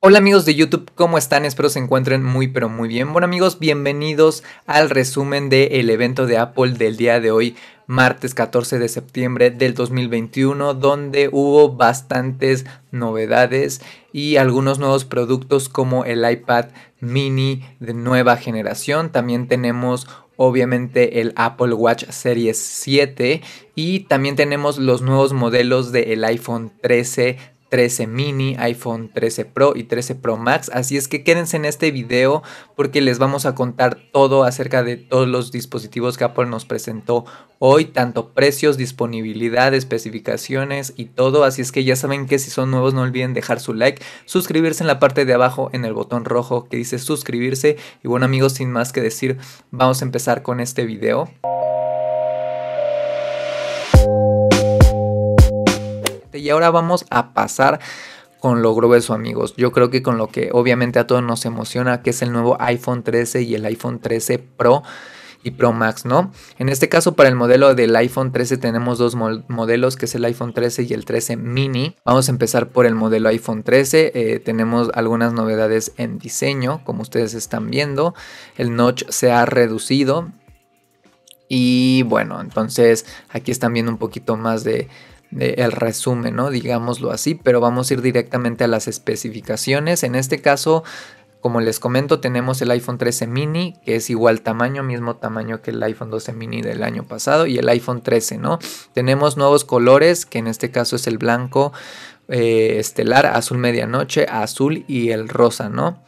Hola amigos de YouTube, ¿cómo están? Espero se encuentren muy pero muy bien. Bueno amigos, bienvenidos al resumen del evento de Apple del día de hoy, martes 14 de septiembre del 2021, donde hubo bastantes novedades y algunos nuevos productos como el iPad mini de nueva generación. También tenemos obviamente el Apple Watch Series 7 y también tenemos los nuevos modelos del iPhone 13 13 mini, iPhone 13 Pro y 13 Pro Max. Así es que quédense en este video porque les vamos a contar todo acerca de todos los dispositivos que Apple nos presentó hoy, tanto precios, disponibilidad, especificaciones y todo. Así es que ya saben que si son nuevos no olviden dejar su like, suscribirse en la parte de abajo en el botón rojo que dice suscribirse. Y bueno amigos, sin más que decir, vamos a empezar con este video. Y ahora vamos a pasar con lo grueso amigos. Yo creo que con lo que obviamente a todos nos emociona, que es el nuevo iPhone 13 y el iPhone 13 Pro y Pro Max, ¿no? En este caso para el modelo del iPhone 13 tenemos dos modelos, que es el iPhone 13 y el 13 mini. Vamos a empezar por el modelo iPhone 13. Eh, tenemos algunas novedades en diseño, como ustedes están viendo. El notch se ha reducido. Y bueno, entonces aquí están viendo un poquito más de, eh, el resumen, ¿no? Digámoslo así, pero vamos a ir directamente a las especificaciones. En este caso, como les comento, tenemos el iPhone 13 mini, que es igual tamaño, mismo tamaño que el iPhone 12 mini del año pasado, y el iPhone 13, ¿no? Tenemos nuevos colores, que en este caso es el blanco eh, estelar, azul medianoche, azul y el rosa, ¿no?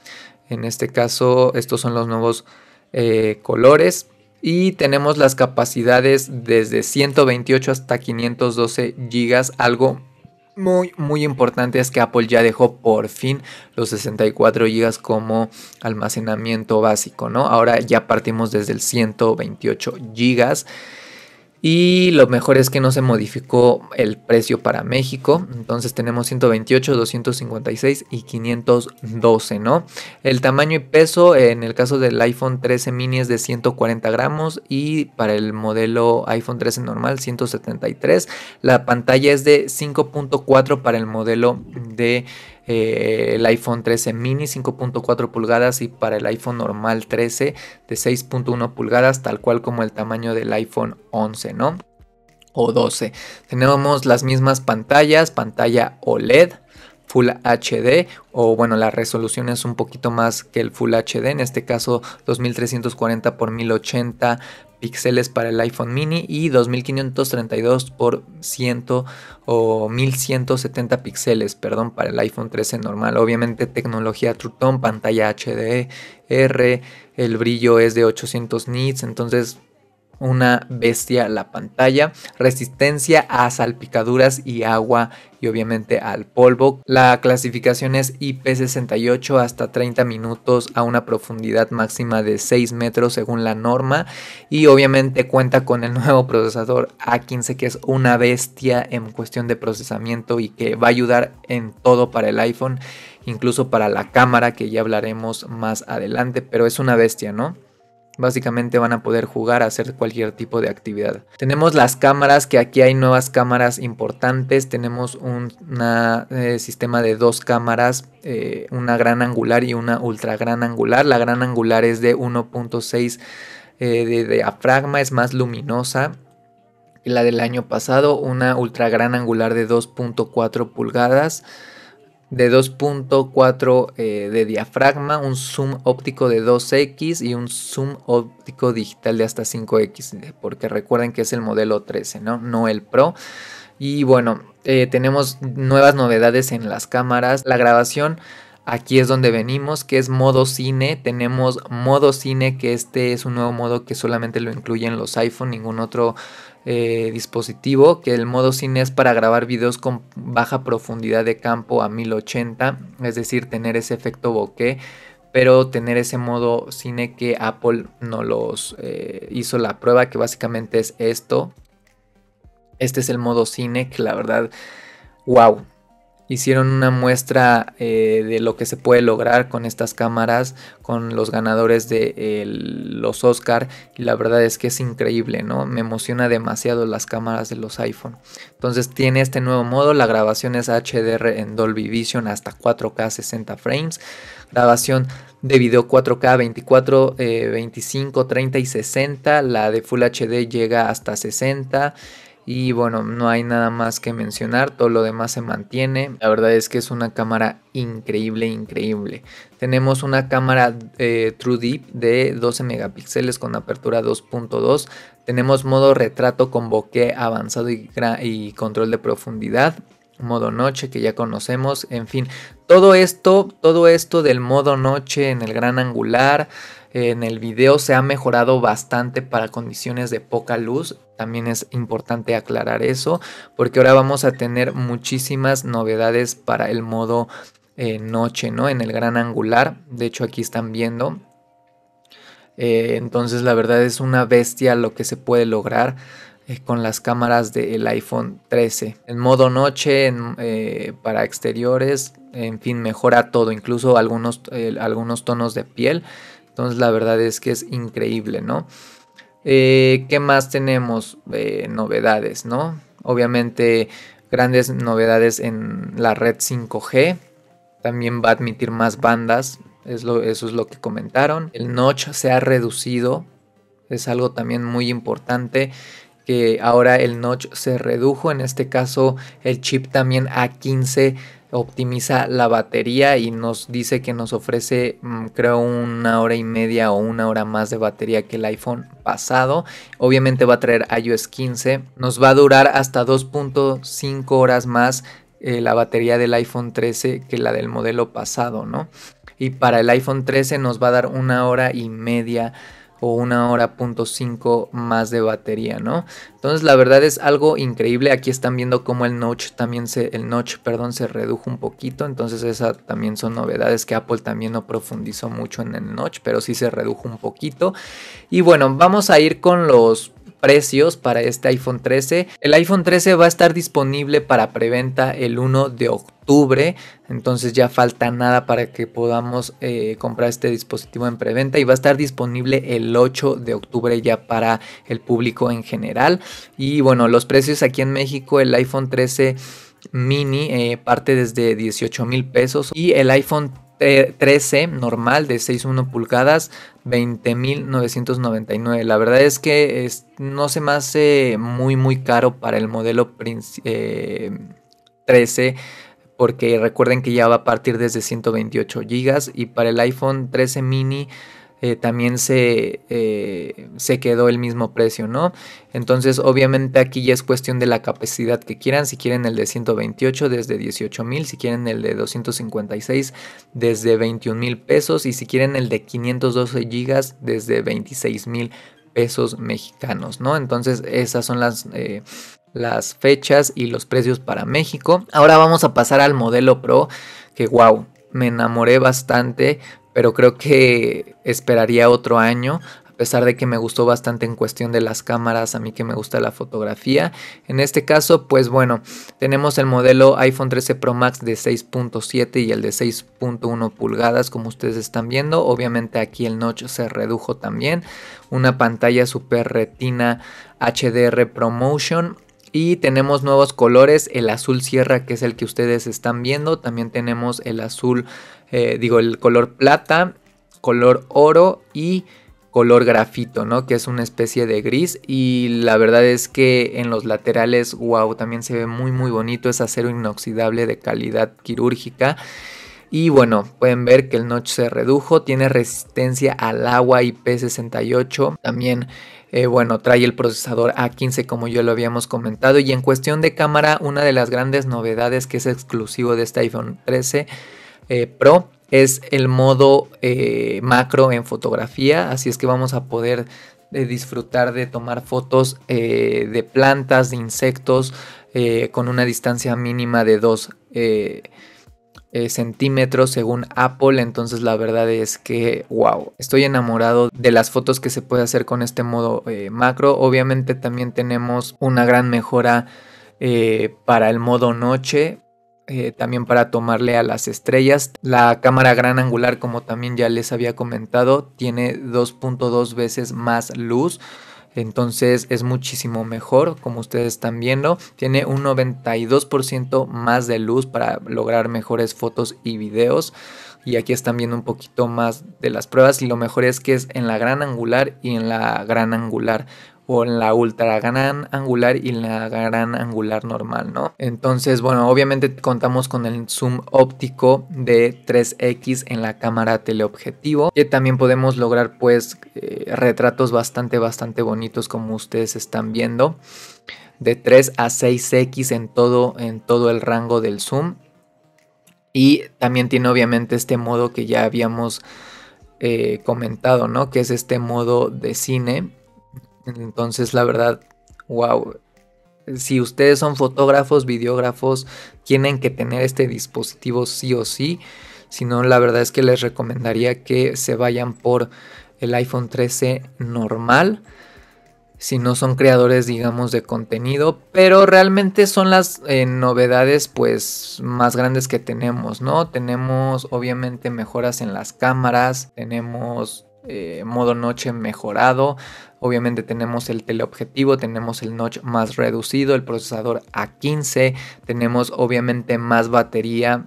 En este caso, estos son los nuevos eh, colores y tenemos las capacidades desde 128 hasta 512 GB, algo muy muy importante es que Apple ya dejó por fin los 64 GB como almacenamiento básico, ¿no? Ahora ya partimos desde el 128 GB y lo mejor es que no se modificó el precio para México. Entonces tenemos 128, 256 y 512, ¿no? El tamaño y peso en el caso del iPhone 13 mini es de 140 gramos y para el modelo iPhone 13 normal 173. La pantalla es de 5.4 para el modelo de eh, el iPhone 13 mini 5.4 pulgadas y para el iPhone normal 13 de 6.1 pulgadas, tal cual como el tamaño del iPhone 11, ¿no? O 12. Tenemos las mismas pantallas, pantalla OLED, Full HD o bueno la resolución es un poquito más que el Full HD en este caso 2340 x 1080 píxeles para el iPhone mini y 2532 por 100 o 1170 píxeles, perdón, para el iPhone 13 normal. Obviamente tecnología True Tone, pantalla HDR, el brillo es de 800 nits, entonces una bestia la pantalla, resistencia a salpicaduras y agua y obviamente al polvo. La clasificación es IP68 hasta 30 minutos a una profundidad máxima de 6 metros según la norma y obviamente cuenta con el nuevo procesador A15 que es una bestia en cuestión de procesamiento y que va a ayudar en todo para el iPhone, incluso para la cámara que ya hablaremos más adelante, pero es una bestia, ¿no? Básicamente van a poder jugar, a hacer cualquier tipo de actividad. Tenemos las cámaras, que aquí hay nuevas cámaras importantes. Tenemos un eh, sistema de dos cámaras, eh, una gran angular y una ultra gran angular. La gran angular es de 1.6 de, eh, de diafragma, es más luminosa que la del año pasado, una ultra gran angular de 2.4 pulgadas de 2.4 eh, de diafragma, un zoom óptico de 2x y un zoom óptico digital de hasta 5x, eh, porque recuerden que es el modelo 13, ¿no? No el Pro. Y bueno, eh, tenemos nuevas novedades en las cámaras, la grabación Aquí es donde venimos, que es modo cine. Tenemos modo cine, que este es un nuevo modo que solamente lo incluyen los iPhone, ningún otro eh, dispositivo. Que el modo cine es para grabar videos con baja profundidad de campo a 1080, es decir, tener ese efecto bokeh pero tener ese modo cine que Apple no los eh, hizo la prueba, que básicamente es esto. Este es el modo cine, que la verdad, wow, hicieron una muestra eh, de lo que se puede lograr con estas cámaras, con los ganadores de eh, los Oscar. Y la verdad es que es increíble, ¿no? Me emociona demasiado las cámaras de los iPhone. Entonces tiene este nuevo modo, la grabación es HDR en Dolby Vision hasta 4K 60 frames. Grabación de video 4K 24, 25, 30 y 60. La de Full HD llega hasta 60. Y bueno, no hay nada más que mencionar, todo lo demás se mantiene. La verdad es que es una cámara increíble, increíble. Tenemos una cámara eh, True Deep de 12 megapíxeles con apertura 2.2. Tenemos modo retrato con bokeh avanzado y, y control de profundidad modo noche que ya conocemos, en fin, todo esto, todo esto del modo noche en el gran angular, en el video se ha mejorado bastante para condiciones de poca luz. También es importante aclarar eso porque ahora vamos a tener muchísimas novedades para el modo eh, noche, ¿no? En el gran angular. De hecho aquí están viendo. Eh, entonces la verdad es una bestia lo que se puede lograr eh, con las cámaras del iPhone 13. En modo noche, para exteriores, en fin, mejora todo, incluso algunos, algunos tonos de piel. Entonces la verdad es que es increíble, ¿no? Eh, ¿Qué más tenemos? Eh, novedades, ¿no? Obviamente grandes novedades en la red 5G. También va a admitir más bandas. Es eso es lo que comentaron. El notch se ha reducido. Es algo también muy importante. Que ahora el notch se redujo. En este caso, el chip también A15 optimiza la batería y nos dice que nos ofrece mm, creo una hora y media o una hora más de batería que el iPhone pasado. Obviamente va a traer iOS 15. Nos va a durar hasta 2.5 horas más eh, la batería del iPhone 13 que la del modelo pasado, ¿no? Y para el iPhone 13 nos va a dar una hora y media o una hora punto más de batería, ¿no? Entonces la verdad es algo increíble. Aquí están viendo cómo el notch también se, el notch, perdón, se redujo un poquito. Entonces esa también son novedades que Apple también no profundizó mucho en el notch, pero sí se redujo un poquito. Y bueno, vamos a ir con los precios para este iPhone 13. El iPhone 13 va a estar disponible para preventa el 1 de octubre, entonces ya falta nada para que podamos eh, comprar este dispositivo en preventa y va a estar disponible el 8 de octubre ya para el público en general. Y bueno, los precios aquí en México, el iPhone 13 mini eh, parte desde 18 mil pesos y el iPhone 13 normal de 6.1 pulgadas, 20.999. La verdad es que no se me hace muy muy caro para el modelo 13 eh, porque recuerden que ya va a partir desde 128 GB y para el iPhone 13 mini eh, también se, eh, se quedó el mismo precio, ¿no? Entonces, obviamente aquí ya es cuestión de la capacidad que quieran. Si quieren el de 128 desde $18,000. mil, si quieren el de 256 desde 21 mil pesos y si quieren el de 512 gigas desde 26 mil pesos mexicanos, ¿no? Entonces, esas son las... Eh, las fechas y los precios para México. Ahora vamos a pasar al modelo Pro, que wow, me enamoré bastante pero creo que esperaría otro año. A pesar de que me gustó bastante en cuestión de las cámaras, a mí que me gusta la fotografía. En este caso, pues bueno, tenemos el modelo iPhone 13 Pro Max de 6.7 y el de 6.1 pulgadas, como ustedes están viendo. Obviamente aquí el notch se redujo también. Una pantalla Super Retina HDR Promotion y tenemos nuevos colores, el azul sierra que es el que ustedes están viendo, también tenemos el azul, eh, digo el color plata, color oro y color grafito, ¿no? Que es una especie de gris y la verdad es que en los laterales, wow, también se ve muy muy bonito, es acero inoxidable de calidad quirúrgica. Y bueno, pueden ver que el notch se redujo, tiene resistencia al agua IP68, también eh, bueno, trae el procesador A15 como ya lo habíamos comentado. Y en cuestión de cámara, una de las grandes novedades que es exclusivo de este iPhone 13 eh, Pro es el modo eh, macro en fotografía. Así es que vamos a poder disfrutar de tomar fotos de plantas, de insectos, con una distancia mínima de 2 eh, centímetros según Apple. Entonces la verdad es que, wow, estoy enamorado de las fotos que se puede hacer con este modo eh, macro. Obviamente también tenemos una gran mejora eh, para el modo noche. también para tomarle a las estrellas. La cámara gran angular, como también ya les había comentado, tiene 2.2 veces más luz entonces es muchísimo mejor, como ustedes están viendo. Tiene un 92% más de luz para lograr mejores fotos y videos. Y aquí están viendo un poquito más de las pruebas. Y lo mejor es que es en la gran angular y en la gran angular o en la ultra gran angular y la gran angular normal, ¿no? Entonces, bueno, obviamente contamos con el zoom óptico de 3x en la cámara teleobjetivo, Y también podemos lograr pues eh, retratos bastante, bastante bonitos como ustedes están viendo, de 3 a 6x en todo, en todo el rango del zoom. Y también tiene obviamente este modo que ya habíamos eh, comentado, ¿no? Que es este modo de cine entonces, la verdad, wow. Si ustedes son fotógrafos, videógrafos, tienen que tener este dispositivo sí o sí. Si no, la verdad es que les recomendaría que se vayan por el iPhone 13 normal. Si no son creadores, digamos, de contenido. Pero realmente son las eh, novedades, pues, más grandes que tenemos, ¿no? Tenemos, obviamente, mejoras en las cámaras. Tenemos eh, modo noche mejorado. Obviamente tenemos el teleobjetivo, tenemos el notch más reducido, el procesador A15, tenemos obviamente más batería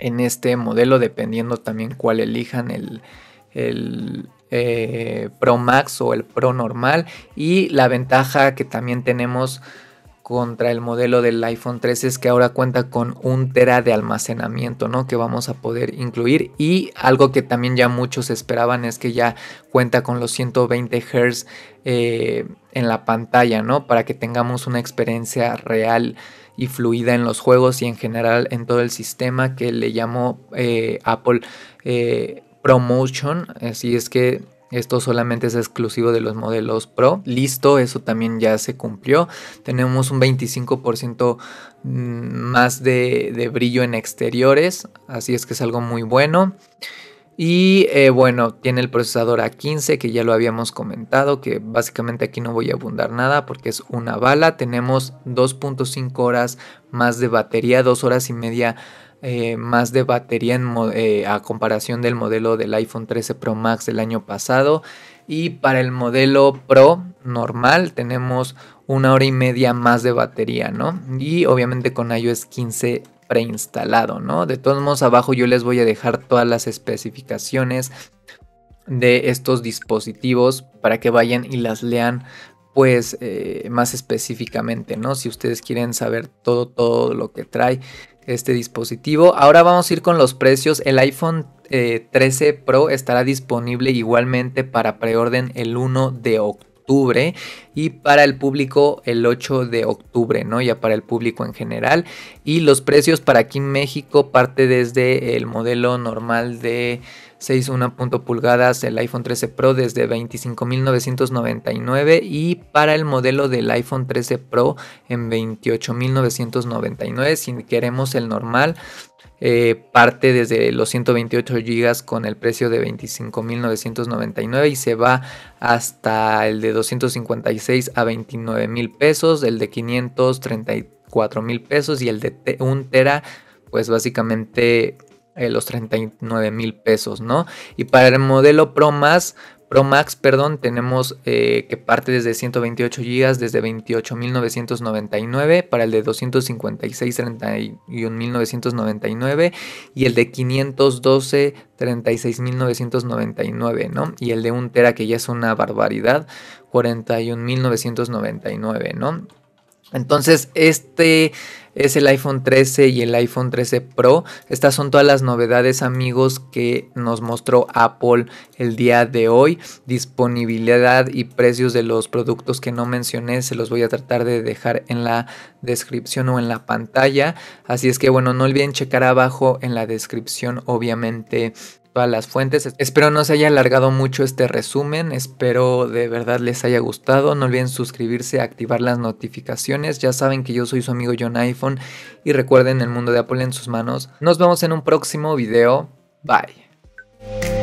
en este modelo, dependiendo también cuál elijan el, el eh, Pro Max o el Pro normal. Y la ventaja que también tenemos contra el modelo del iPhone 13 es que ahora cuenta con un tera de almacenamiento, ¿no? Que vamos a poder incluir y algo que también ya muchos esperaban es que ya cuenta con los 120 Hz eh, en la pantalla, ¿no? Para que tengamos una experiencia real y fluida en los juegos y en general en todo el sistema que le llamó eh, Apple eh, Promotion, así es que esto solamente es exclusivo de los modelos Pro. Listo, eso también ya se cumplió. Tenemos un 25% mm, más de, brillo en exteriores, así es que es algo muy bueno. Y eh, bueno, tiene el procesador A15 que ya lo habíamos comentado, que básicamente aquí no voy a abundar nada porque es una bala. Tenemos 2.5 horas más de batería, 2 horas y media eh, más de batería en eh, a comparación del modelo del iPhone 13 Pro Max del año pasado. Y para el modelo Pro normal tenemos una hora y media más de batería, ¿no? Y obviamente con iOS 15 preinstalado, ¿no? De todos modos, abajo yo les voy a dejar todas las especificaciones de estos dispositivos para que vayan y las lean pues eh, más específicamente, ¿no? Si ustedes quieren saber todo, todo lo que trae este dispositivo. Ahora vamos a ir con los precios. El iPhone 13 eh, Pro estará disponible igualmente para preorden el 1 de octubre y para el público el 8 de octubre, ¿no? Ya para el público en general. Y los precios para aquí en México parte desde el modelo normal de 6.1 pulgadas el iPhone 13 Pro desde 25.999 y para el modelo del iPhone 13 Pro en 28.999 si queremos el normal eh, parte desde los 128 GB con el precio de 25.999 y se va hasta el de 256 a 29.000 pesos, el de 534.000 pesos y el de 1 tera pues básicamente eh, los 39 mil pesos, ¿no? Y para el modelo Pro Max. Pro Max, perdón, tenemos eh, que parte desde 128 GB, desde 28.999, para el de 256, 31.999 y el de 512, 36.999, ¿no? Y el de 1 Tera, que ya es una barbaridad, 41.999, ¿no? Entonces, este es el iPhone 13 y el iPhone 13 Pro. Estas son todas las novedades amigos que nos mostró Apple el día de hoy. Disponibilidad y precios de los productos que no mencioné se los voy a tratar de dejar en la descripción o en la pantalla. Así es que bueno, no olviden checar abajo en la descripción obviamente todas las fuentes. Espero no se haya alargado mucho este resumen, espero de verdad les haya gustado. No olviden suscribirse, activar las notificaciones. Ya saben que yo soy su amigo John iPhone y recuerden el mundo de Apple en sus manos. Nos vemos en un próximo video. Bye.